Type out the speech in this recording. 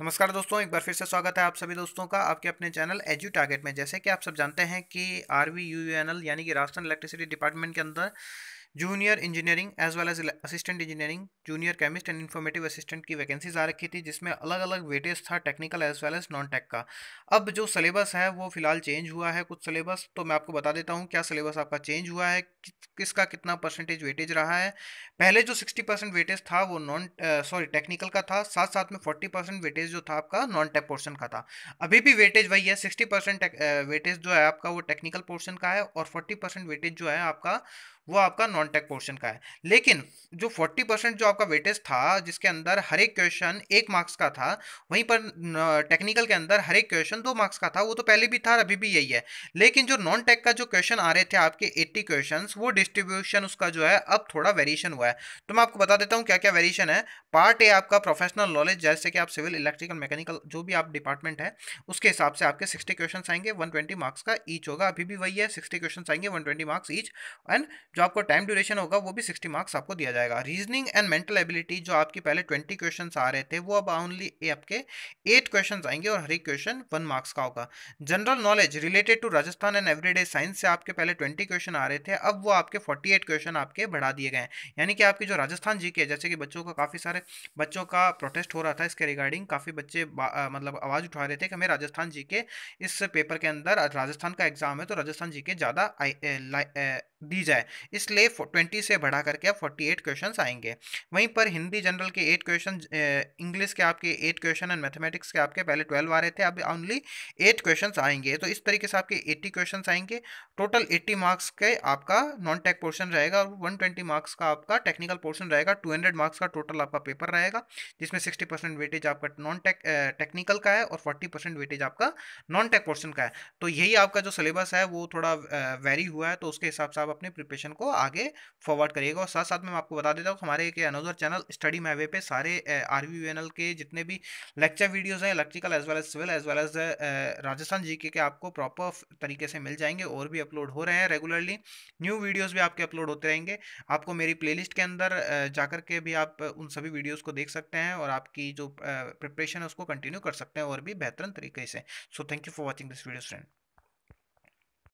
नमस्कार दोस्तों एक बार फिर से स्वागत है आप सभी दोस्तों का आपके अपने चैनल एजू टारगेट में जैसे कि आप सब जानते हैं कि R V U N L यानी कि राजस्थान इलेक्ट्रिसिटी डिपार्टमेंट के अंदर junior engineering as well as assistant engineering junior chemist and informative assistant की वैकेंसीज आ रखी थी जिसमें अलग अलग वेटेज था technical as well as non tech का अब जो सिलेबस है वो फिलहाल चेंज हुआ है कुछ सिलेबस तो मैं आपको बता देता हूँ क्या सिलेबस आपका चेंज हुआ है कि, किसका कितना परसेंटेज वेटेज रहा है पहले जो सिक्सटी परसेंट वेटेज था वो नॉन सॉरी टेक्निकल का था साथ साथ में फोर्टी परसेंट वेटेज जो था आपका नॉन टेक पोर्शन का था अभी भी वेटेज वही है सिक्सटी परसेंट वेटेज जो है आपका वो टेक्निकल पोर्शन का है और फोर्टी परसेंट वेटेज जो है आपका वो आपका नॉन टेक पोर्शन का है लेकिन जो 40 परसेंट जो आपका वेटेज था जिसके अंदर हर एक क्वेश्चन एक मार्क्स का था वहीं पर टेक्निकल के अंदर हर एक क्वेश्चन दो मार्क्स का था वो तो पहले भी था अभी भी यही है लेकिन जो नॉन टेक का जो क्वेश्चन आ रहे थे आपके 80 क्वेश्चन वो डिस्ट्रीब्यूशन उसका जो है अब थोड़ा वेरिएशन हुआ है तो मैं आपको बता देता हूँ क्या क्या वेरिएशन है पार्ट ए आपका प्रोफेशनल नॉलेज जैसे कि आप सिविल इलेक्ट्रिकल मैकेनिकल जो भी आप डिपार्टमेंट है उसके हिसाब से आपके सिक्सटी क्वेश्चन आएंगे वन मार्क्स का ईच होगा अभी भी वही है सिक्सटी क्वेश्चन आएंगे वन मार्क्स ईच एंड जो आपको टाइम ड्यूरेशन होगा वो भी सिक्सटी मार्क्स आपको दिया जाएगा रीजनिंग एंड मेंटल एबिलिटी जो आपके पहले ट्वेंटी क्वेश्चन आ रहे थे वो अब ओनली आपके एट क्वेश्चन आएंगे और हर एक क्वेश्चन वन मार्क्स का होगा general knowledge related to Rajasthan and everyday science से आपके पहले ट्वेंटी क्वेश्चन आ रहे थे अब वो आपके फोर्टी एट क्वेश्चन आपके बढ़ा दिए गए हैं यानी कि आपके जो राजस्थान जी के जैसे कि बच्चों का काफ़ी सारे बच्चों का प्रोटेस्ट हो रहा था इसके रिगार्डिंग काफ़ी बच्चे मतलब आवाज़ उठा रहे थे कि हमें राजस्थान जी के इस पेपर के अंदर राजस्थान का एग्जाम है तो राजस्थान जी के ज़्यादा दी जाए इसलिए ट्वेंटी से बढ़ा करके आप फोर्टी एट क्वेश्चन आएंगे वहीं पर हिंदी जनरल के एट क्वेश्चन इंग्लिश के आपके एट क्वेश्चन एंड मैथमेटिक्स के आपके पहले ट्वेल्व आ रहे थे अब ओनली एट क्वेश्चन आएंगे तो इस तरीके से आपके एट्टी क्वेश्चन आएंगे टोटल एट्टी मार्क्स के आपका नॉन टेक पोर्शन रहेगा और वन ट्वेंटी मार्क्स का आपका टेक्निकल पोर्शन रहेगा टू हंड्रेड मार्क्स का टोटल आपका पेपर रहेगा जिसमें सिक्सटी परसेंट वेटेज आपका नॉन टेक टेक्निकल का है और फोर्टी परसेंट वेटेज आपका नॉन टेक पोर्शन का है तो यही आपका जो सिलेबस है वो थोड़ा वेरी हुआ है तो उसके हिसाब से आप अपने प्रिपरेशन को आगे फॉरवर्ड करिएगा और साथ साथ में आपको बता देता हूँ हमारे एक अनोदर चैनल स्टडी मैवे पे सारे आर वी के जितने भी लेक्चर वीडियोज़ हैं electrical as well as civil as well as Rajasthan जी के आपको प्रॉपर तरीके से मिल जाएंगे और भी अपलोड हो रहे हैं रेगुलरली न्यू वीडियोज़ भी आपके अपलोड होते रहेंगे आपको मेरी प्ले के अंदर जाकर के भी आप उन सभी वीडियोज़ को देख सकते हैं और आपकी जो प्रिपरेशन है उसको कंटिन्यू कर सकते हैं और भी बेहतर तरीके से so thank you for watching this video friend